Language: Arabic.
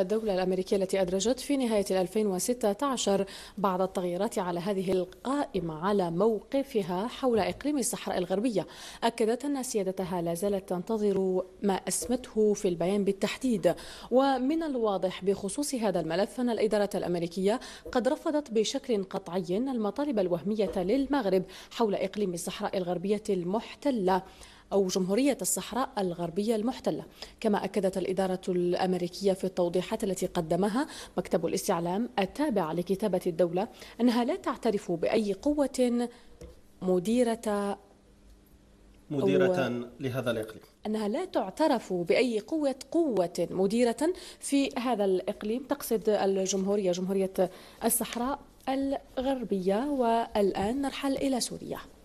الدولة الأمريكية التي أدرجت في نهاية 2016 بعض التغييرات على هذه القائمة على موقفها حول إقليم الصحراء الغربية أكدت أن سيادتها لا زالت تنتظر ما أسمته في البيان بالتحديد ومن الواضح بخصوص هذا الملف أن الإدارة الأمريكية قد رفضت بشكل قطعي المطالب الوهمية للمغرب حول إقليم الصحراء الغربية المحتلة أو جمهورية الصحراء الغربية المحتلة كما أكدت الإدارة الأمريكية في التوضيحات التي قدمها مكتب الاستعلام التابع لكتابة الدولة أنها لا تعترف بأي قوة مديرة مديرة لهذا الإقليم أنها لا تعترف بأي قوة قوة مديرة في هذا الإقليم تقصد الجمهورية جمهورية الصحراء الغربية والآن نرحل إلى سوريا